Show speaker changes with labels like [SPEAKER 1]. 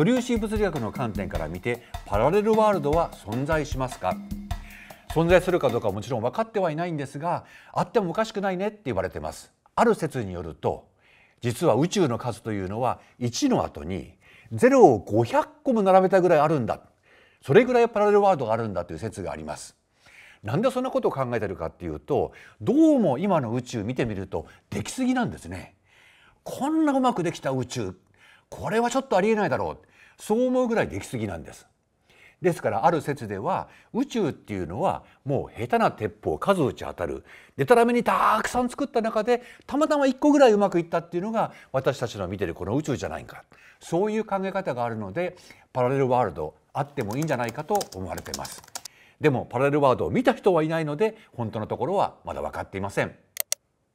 [SPEAKER 1] 素粒子物理学の観点から見てパラレルワールドは存在しますか存在するかどうかはもちろん分かってはいないんですがあってもおかしくないねって言われてますある説によると実は宇宙の数というのは1の後に0を500個も並べたぐらいあるんだそれぐらいパラレルワールドがあるんだという説がありますなんでそんなことを考えてるかっていうとどうも今の宇宙見てみるとできすぎなんですねこんなうまくできた宇宙これはちょっとありえないだろうそう思うぐらいできすぎなんです。ですからある説では宇宙っていうのはもう下手な鉄砲数打ち当たるでたらめにたくさん作った中でたまたま1個ぐらいうまくいったっていうのが私たちの見てるこの宇宙じゃないかそういう考え方があるのでパラレルワールドあってもいいんじゃないかと思われてます。でもパラレルワールドを見た人はいないので本当のところはまだ分かっていません。